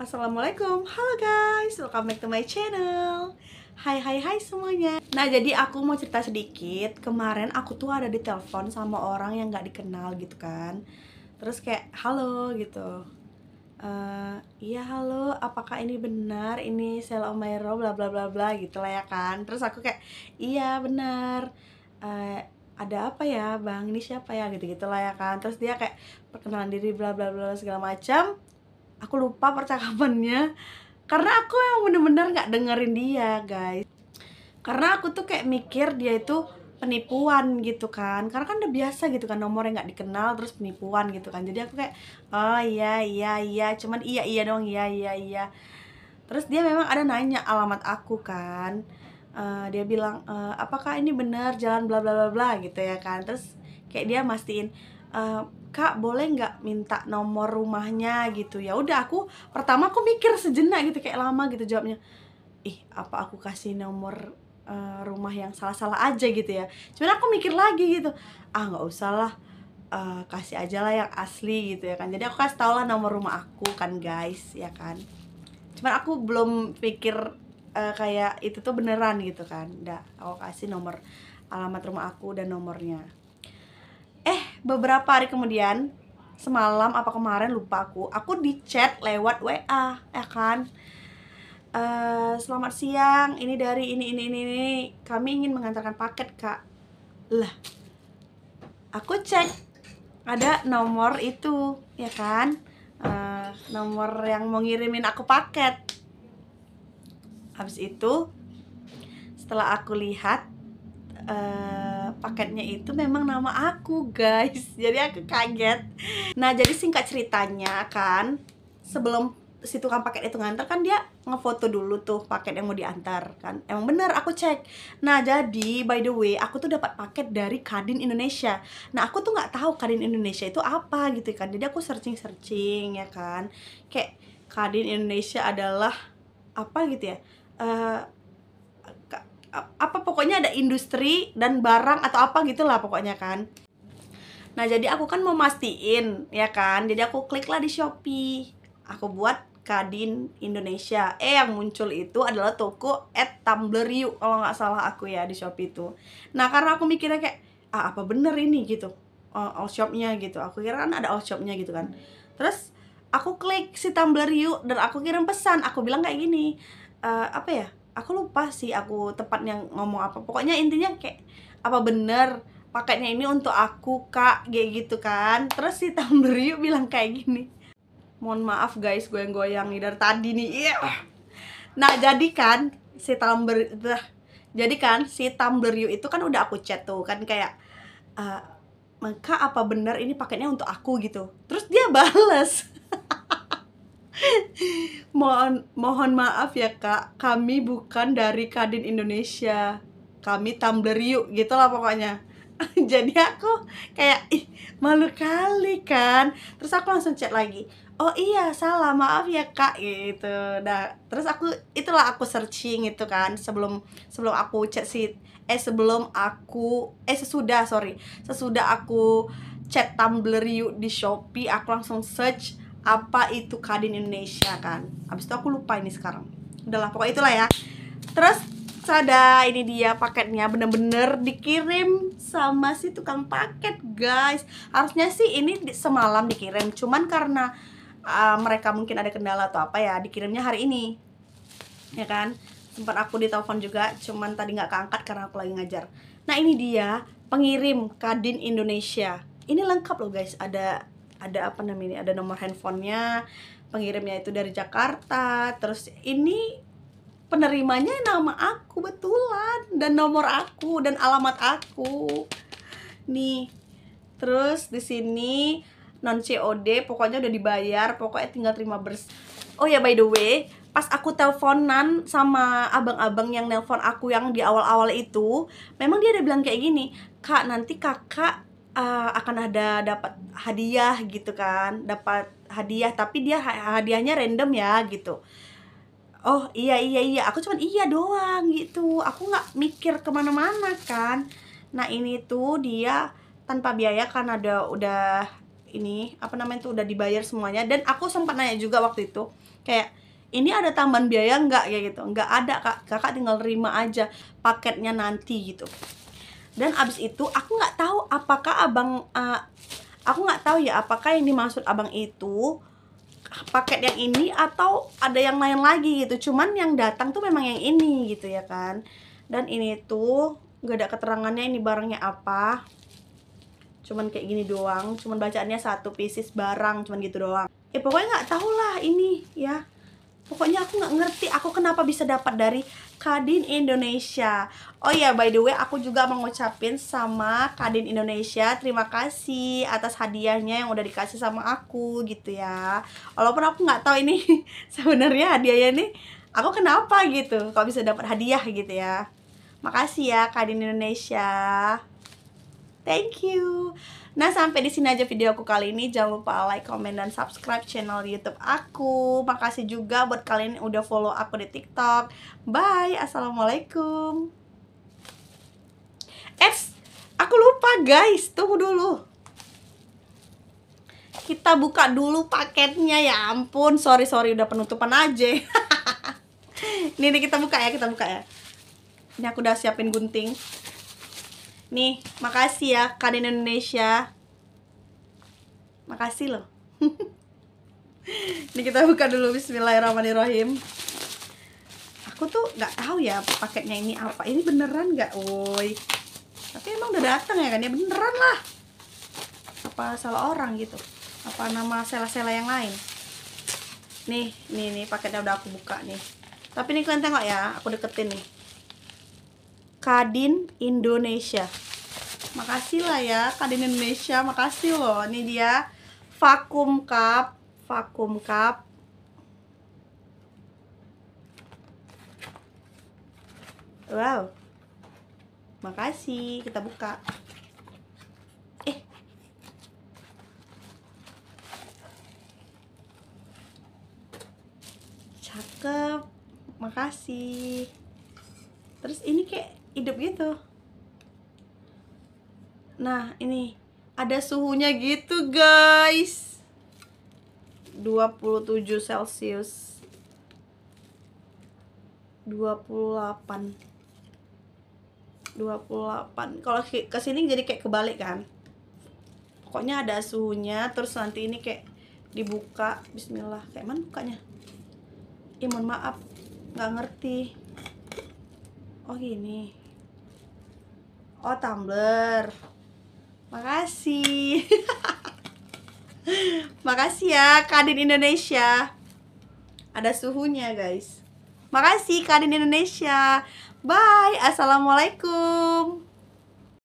Assalamualaikum, halo guys, welcome back to my channel Hai hai hai semuanya Nah jadi aku mau cerita sedikit Kemarin aku tuh ada di telepon sama orang yang gak dikenal gitu kan Terus kayak halo gitu uh, Iya halo, apakah ini benar? Ini Sel Omairo bla bla bla bla gitu lah ya kan Terus aku kayak iya benar uh, ada apa ya bang ini siapa ya gitu gitu lah ya kan terus dia kayak perkenalan diri bla bla bla segala macam aku lupa percakapannya karena aku yang bener-bener nggak dengerin dia guys karena aku tuh kayak mikir dia itu penipuan gitu kan karena kan udah biasa gitu kan nomor yang nggak dikenal terus penipuan gitu kan jadi aku kayak oh iya iya iya cuman iya iya dong iya iya iya terus dia memang ada nanya alamat aku kan uh, dia bilang e, apakah ini bener jalan bla bla bla bla gitu ya kan terus kayak dia mastiin uh, kak boleh nggak minta nomor rumahnya gitu ya udah aku pertama aku mikir sejenak gitu kayak lama gitu jawabnya ih apa aku kasih nomor uh, rumah yang salah-salah aja gitu ya cuman aku mikir lagi gitu ah nggak usah lah uh, kasih aja lah yang asli gitu ya kan jadi aku kasih tau lah nomor rumah aku kan guys ya kan cuman aku belum pikir uh, kayak itu tuh beneran gitu kan nggak aku kasih nomor alamat rumah aku dan nomornya beberapa hari kemudian semalam apa kemarin lupa aku aku di chat lewat WA ya kan uh, selamat siang ini dari ini ini ini ini kami ingin mengantarkan paket kak lah aku cek ada nomor itu ya kan uh, nomor yang mau ngirimin aku paket habis itu setelah aku lihat uh, paketnya itu memang nama aku guys jadi aku kaget nah jadi singkat ceritanya kan sebelum si tukang paket itu nganter kan dia ngefoto dulu tuh paket yang mau diantar kan emang bener aku cek nah jadi by the way aku tuh dapat paket dari Kadin Indonesia nah aku tuh nggak tahu Kadin Indonesia itu apa gitu kan jadi aku searching searching ya kan kayak Kadin Indonesia adalah apa gitu ya uh, apa pokoknya ada industri dan barang atau apa gitulah pokoknya kan nah jadi aku kan mau mastiin ya kan jadi aku klik lah di shopee aku buat Kadin Indonesia eh yang muncul itu adalah toko at Tumblr you kalau nggak salah aku ya di shopee itu nah karena aku mikirnya kayak ah apa bener ini gitu all, oh, oh, shopnya gitu aku kira kan ada all oh, shopnya gitu kan terus aku klik si Tumblr you dan aku kirim pesan aku bilang kayak gini e, apa ya aku lupa sih aku tepatnya ngomong apa pokoknya intinya kayak apa bener paketnya ini untuk aku kak kayak gitu kan terus si Tumblr bilang kayak gini mohon maaf guys gue goyang-goyang dari tadi nih iya nah jadi kan si Tumblr jadi kan si Tumblr itu kan udah aku chat tuh kan kayak uh, eh, maka apa bener ini paketnya untuk aku gitu terus dia bales mohon mohon maaf ya kak kami bukan dari Kadin Indonesia kami tumbler yuk gitulah pokoknya jadi aku kayak ih malu kali kan terus aku langsung chat lagi oh iya salah maaf ya kak gitu nah terus aku itulah aku searching gitu kan sebelum sebelum aku chat si eh sebelum aku eh sesudah sorry sesudah aku chat tumbler yuk di shopee aku langsung search apa itu Kadin Indonesia kan abis itu aku lupa ini sekarang udahlah pokok itulah ya terus ada ini dia paketnya bener-bener dikirim sama si tukang paket guys harusnya sih ini semalam dikirim cuman karena uh, mereka mungkin ada kendala atau apa ya dikirimnya hari ini ya kan sempat aku ditelepon juga cuman tadi nggak keangkat karena aku lagi ngajar nah ini dia pengirim Kadin Indonesia ini lengkap loh guys ada ada apa namanya ada nomor handphonenya pengirimnya itu dari Jakarta terus ini penerimanya nama aku betulan dan nomor aku dan alamat aku nih terus di sini non COD pokoknya udah dibayar pokoknya tinggal terima bers oh ya by the way pas aku teleponan sama abang-abang yang nelpon aku yang di awal-awal itu memang dia ada bilang kayak gini kak nanti kakak uh, akan ada dapat hadiah gitu kan dapat hadiah tapi dia hadiahnya random ya gitu oh iya iya iya aku cuman iya doang gitu aku nggak mikir kemana-mana kan nah ini tuh dia tanpa biaya kan ada udah ini apa namanya tuh udah dibayar semuanya dan aku sempat nanya juga waktu itu kayak ini ada tambahan biaya nggak ya gitu nggak ada kak kakak tinggal terima aja paketnya nanti gitu dan abis itu aku nggak tahu apakah abang uh, aku nggak tahu ya apakah yang dimaksud abang itu paket yang ini atau ada yang lain lagi gitu cuman yang datang tuh memang yang ini gitu ya kan dan ini tuh nggak ada keterangannya ini barangnya apa cuman kayak gini doang cuman bacaannya satu pieces barang cuman gitu doang ya pokoknya nggak tahu lah ini ya pokoknya aku nggak ngerti aku kenapa bisa dapat dari Kadin Indonesia. Oh ya, by the way, aku juga mengucapin sama Kadin Indonesia terima kasih atas hadiahnya yang udah dikasih sama aku gitu ya. Walaupun aku nggak tahu ini sebenarnya hadiahnya ini. aku kenapa gitu kalau bisa dapat hadiah gitu ya. Makasih ya Kadin Indonesia. Thank you. Nah, sampai di sini aja video aku kali ini. Jangan lupa like, comment, dan subscribe channel YouTube aku. Makasih juga buat kalian yang udah follow aku di TikTok. Bye. Assalamualaikum. Eh, aku lupa guys. Tunggu dulu. Kita buka dulu paketnya ya ampun. Sorry, sorry udah penutupan aja. ini, ini kita buka ya, kita buka ya. Ini aku udah siapin gunting. Nih, makasih ya Kadin Indonesia. Makasih loh. Ini kita buka dulu Bismillahirrahmanirrahim. Aku tuh nggak tahu ya paketnya ini apa. Ini beneran nggak, woi? Tapi emang udah datang ya kan ya beneran lah. Apa salah orang gitu? Apa nama sela-sela yang lain? Nih, nih, nih paketnya udah aku buka nih. Tapi ini kalian tengok ya, aku deketin nih. Kadin Indonesia. Makasih lah ya Kadin Indonesia, makasih loh. Ini dia vakum cup, vakum cup. Wow. Makasih, kita buka. Eh. Cakep. Makasih. Terus ini kayak hidup gitu nah ini ada suhunya gitu guys 27 celcius 28 28 kalau ke sini jadi kayak kebalik kan pokoknya ada suhunya terus nanti ini kayak dibuka bismillah kayak mana bukanya imun maaf nggak ngerti oh ini. Oh tumbler Makasih Makasih ya Kadin Indonesia Ada suhunya guys Makasih Kadin Indonesia Bye Assalamualaikum